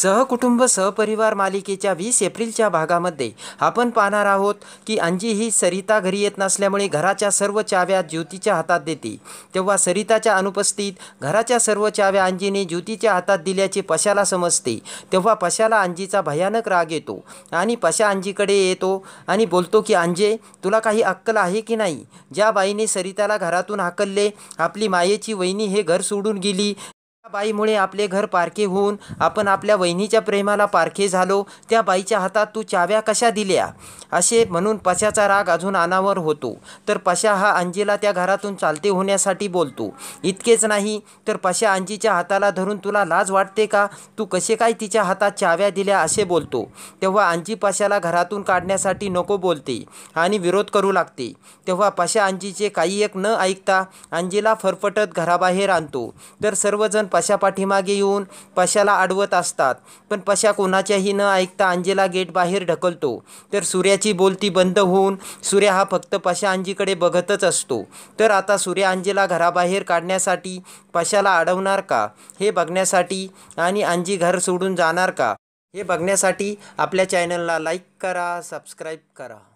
सहकुटुंब सहपरिवार मालिकेच्या वीस एप्रिलच्या भागामध्ये आपण पाहणार आहोत की अंजी ही सरिता घरी येत नसल्यामुळे घराच्या सर्व चाव्या ज्योतीच्या हातात देते तेव्हा सरिताच्या अनुपस्थित घराच्या सर्व चाव्या अंजीने ज्योतीच्या हातात दिल्याचे पशाला समजते तेव्हा पशाला अंजीचा भयानक राग येतो आणि पशा अंजीकडे येतो आणि बोलतो की अंजे तुला काही अक्कल आहे की नाही ज्या बाईने सरिताला घरातून हाकलले आपली मायेची वहिनी हे घर सोडून गेली बाईमुळे आपले घर पारखे होऊन आपण आपल्या वहिनीच्या प्रेमाला पारखे झालो त्या बाईच्या हातात तू चाव्या कशा दिल्या असे म्हणून पशाचा राग अजून अनावर होतो तर पशा हा अंजीला त्या घरातून चालते होण्यासाठी बोलतो इतकेच नाही तर पशा अंजीच्या हाताला धरून तुला लाज वाटते का तू कसे काय तिच्या हातात चाव्या दिल्या असे बोलतो तेव्हा अंजी पशाला घरातून काढण्यासाठी नको बोलते आणि विरोध करू लागते तेव्हा पशा अंजीचे काही एक न ऐकता अंजीला फरफटत घराबाहेर आणतो तर सर्वजण पशा पाठीमागे येऊन पशाला अडवत असतात पण पशा कोणाच्याही न ऐकता अंजेला गेट बाहेर ढकलतो तर सूर्याची बोलती बंद होऊन सूर्या हा फक्त पशा अंजीकडे बघतच असतो तर आता सूर्य अंजेला घराबाहेर काढण्यासाठी पशाला अडवणार का हे बघण्यासाठी आणि अंजी घर सोडून जाणार का हे बघण्यासाठी आपल्या चॅनलला लाईक करा सबस्क्राईब करा